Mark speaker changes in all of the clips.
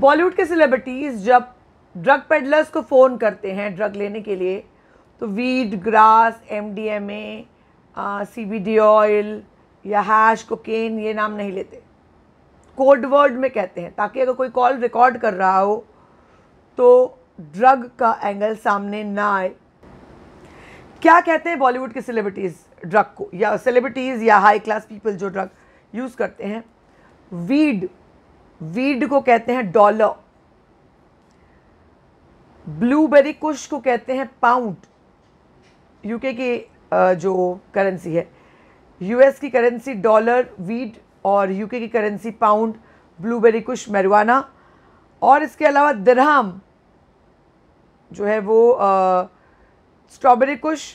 Speaker 1: बॉलीवुड के सेलिब्रिटीज़ जब drug peddlers को फ़ोन करते हैं ड्रग लेने के लिए तो weed grass M D M A C B D oil या हैश कोकेन ये नाम नहीं लेते कोड वर्ड में कहते हैं ताकि अगर कोई कॉल रिकॉर्ड कर रहा हो तो ड्रग का एंगल सामने ना आए क्या कहते हैं बॉलीवुड के सेलिब्रिटीज़ ड्रग को या सेलिब्रिटीज़ या हाई क्लास पीपल जो ड्रग यूज़ करते हैं वीड वीड को कहते हैं डॉलर ब्लूबेरी कुश को कहते हैं पाउंड यूके की जो करेंसी है यूएस की करेंसी डॉलर वीड और यूके की currency pound blueberry kush marijuana और इसके अलावा दरहम जो है वो स्ट्रॉबेरी कुश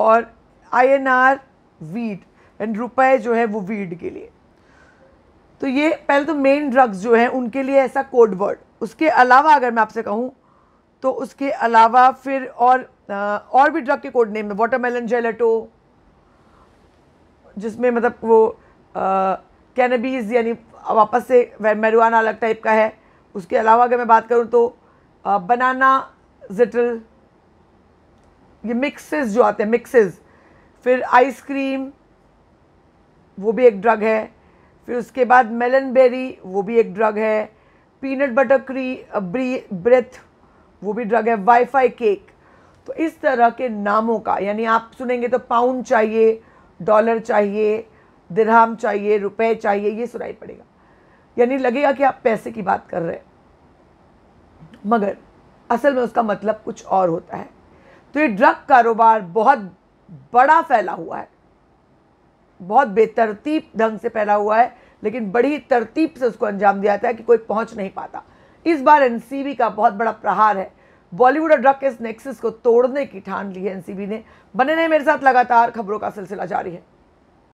Speaker 1: और आईएनआर वीड एंड रुपए जो है वो वीड के लिए तो ये पहले तो मेन ड्रग्स जो हैं उनके लिए ऐसा कोड वर्ड उसके अलावा अगर मैं आपसे कहूँ तो उसके अलावा फिर और आ, और भी ड्रग के कोड नेम है वाटरमेलन जेलेटो जिसमें मतलब वो कैनबीज यानी वापस से मेरुआना अलग टाइप का है उसके अलावा अगर मैं बात करूँ तो आ, बनाना जिटल ये मिक्सेस जो आते हैं मिक्सेस फिर आइसक्रीम वो भी एक ड्रग है फिर उसके बाद मेलन बेरी वो भी एक ड्रग है पीनट बटर क्री ब्रेथ वो भी ड्रग है वाईफाई केक तो इस तरह के नामों का यानी आप सुनेंगे तो पाउंड चाहिए डॉलर चाहिए दिरहम चाहिए रुपए चाहिए ये सुनाई पड़ेगा यानी लगेगा कि आप पैसे की बात कर रहे हैं मगर असल में उसका मतलब कुछ और होता है तो ये ड्रग कारोबार बहुत बड़ा फैला हुआ है बहुत बेतरतीब ढंग से फैला हुआ है लेकिन बड़ी तरतीब से उसको अंजाम दिया जाता है कि कोई पहुंच नहीं पाता इस बार एनसीबी का बहुत बड़ा प्रहार है बॉलीवुड और ड्रग केस नेक्सिस को तोड़ने की ठान ली है एनसीबी ने बने रहे मेरे साथ लगातार खबरों का सिलसिला जारी है